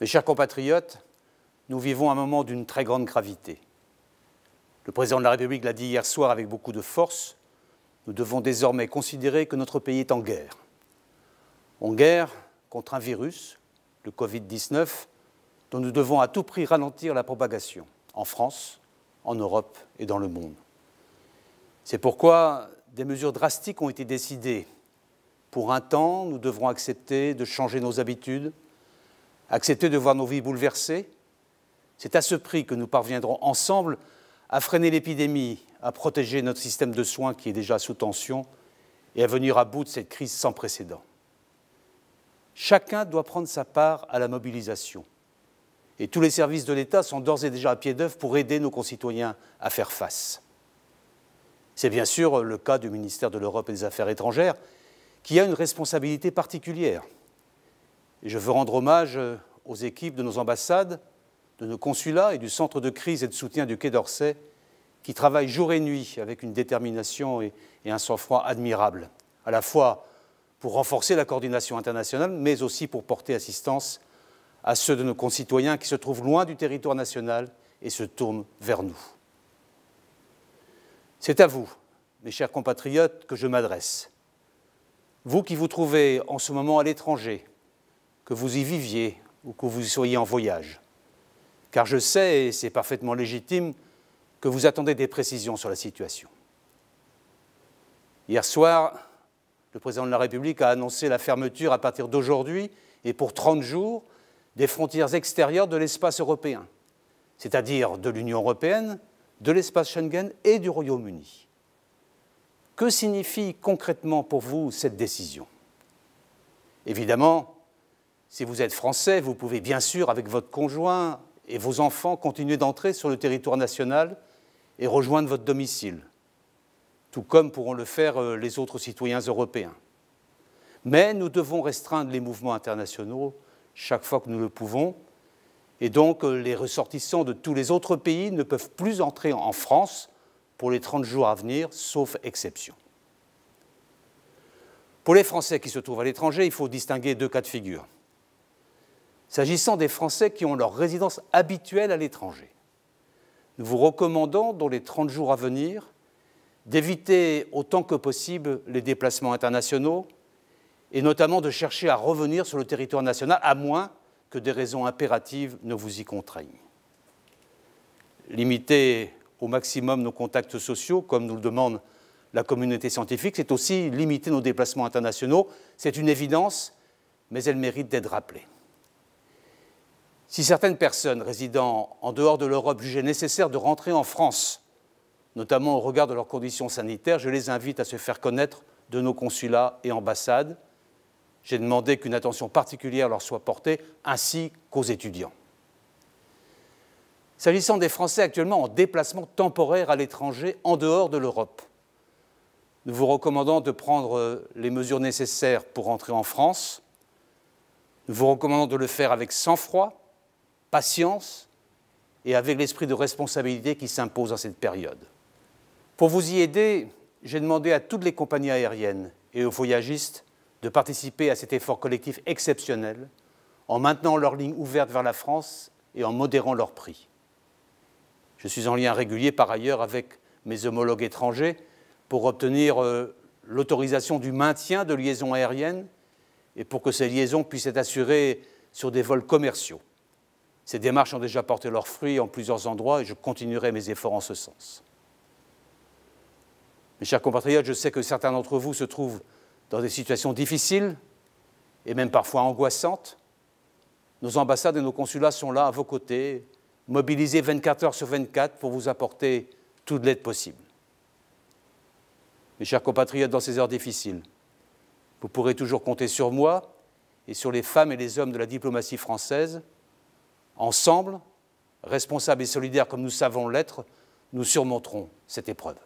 Mes chers compatriotes, nous vivons un moment d'une très grande gravité. Le président de la République l'a dit hier soir avec beaucoup de force, nous devons désormais considérer que notre pays est en guerre. En guerre contre un virus, le Covid-19, dont nous devons à tout prix ralentir la propagation, en France, en Europe et dans le monde. C'est pourquoi des mesures drastiques ont été décidées. Pour un temps, nous devrons accepter de changer nos habitudes, accepter de voir nos vies bouleversées. C'est à ce prix que nous parviendrons ensemble à freiner l'épidémie, à protéger notre système de soins qui est déjà sous tension et à venir à bout de cette crise sans précédent. Chacun doit prendre sa part à la mobilisation. Et tous les services de l'État sont d'ores et déjà à pied d'œuvre pour aider nos concitoyens à faire face. C'est bien sûr le cas du ministère de l'Europe et des Affaires étrangères, qui a une responsabilité particulière je veux rendre hommage euh, aux équipes de nos ambassades, de nos consulats et du centre de crise et de soutien du Quai d'Orsay qui travaillent jour et nuit avec une détermination et, et un sang-froid admirables, à la fois pour renforcer la coordination internationale, mais aussi pour porter assistance à ceux de nos concitoyens qui se trouvent loin du territoire national et se tournent vers nous. C'est à vous, mes chers compatriotes, que je m'adresse. Vous qui vous trouvez en ce moment à l'étranger, que vous y viviez ou que vous y soyez en voyage. Car je sais, et c'est parfaitement légitime, que vous attendez des précisions sur la situation. Hier soir, le président de la République a annoncé la fermeture à partir d'aujourd'hui et pour 30 jours des frontières extérieures de l'espace européen, c'est-à-dire de l'Union européenne, de l'espace Schengen et du Royaume-Uni. Que signifie concrètement pour vous cette décision Évidemment, si vous êtes français, vous pouvez bien sûr, avec votre conjoint et vos enfants, continuer d'entrer sur le territoire national et rejoindre votre domicile, tout comme pourront le faire euh, les autres citoyens européens. Mais nous devons restreindre les mouvements internationaux chaque fois que nous le pouvons, et donc euh, les ressortissants de tous les autres pays ne peuvent plus entrer en France pour les 30 jours à venir, sauf exception. Pour les Français qui se trouvent à l'étranger, il faut distinguer deux cas de figure. S'agissant des Français qui ont leur résidence habituelle à l'étranger, nous vous recommandons, dans les 30 jours à venir, d'éviter autant que possible les déplacements internationaux et notamment de chercher à revenir sur le territoire national, à moins que des raisons impératives ne vous y contraignent. Limiter au maximum nos contacts sociaux, comme nous le demande la communauté scientifique, c'est aussi limiter nos déplacements internationaux. C'est une évidence, mais elle mérite d'être rappelée. Si certaines personnes résidant en dehors de l'Europe jugeaient nécessaire de rentrer en France, notamment au regard de leurs conditions sanitaires, je les invite à se faire connaître de nos consulats et ambassades. J'ai demandé qu'une attention particulière leur soit portée, ainsi qu'aux étudiants. S'agissant des Français actuellement en déplacement temporaire à l'étranger en dehors de l'Europe, nous vous recommandons de prendre les mesures nécessaires pour rentrer en France. Nous vous recommandons de le faire avec sang-froid, patience et avec l'esprit de responsabilité qui s'impose en cette période. Pour vous y aider, j'ai demandé à toutes les compagnies aériennes et aux voyagistes de participer à cet effort collectif exceptionnel en maintenant leurs lignes ouvertes vers la France et en modérant leurs prix. Je suis en lien régulier par ailleurs avec mes homologues étrangers pour obtenir euh, l'autorisation du maintien de liaisons aériennes et pour que ces liaisons puissent être assurées sur des vols commerciaux. Ces démarches ont déjà porté leurs fruits en plusieurs endroits et je continuerai mes efforts en ce sens. Mes chers compatriotes, je sais que certains d'entre vous se trouvent dans des situations difficiles et même parfois angoissantes. Nos ambassades et nos consulats sont là à vos côtés, mobilisés 24 heures sur 24 pour vous apporter toute l'aide possible. Mes chers compatriotes, dans ces heures difficiles, vous pourrez toujours compter sur moi et sur les femmes et les hommes de la diplomatie française Ensemble, responsables et solidaires comme nous savons l'être, nous surmonterons cette épreuve.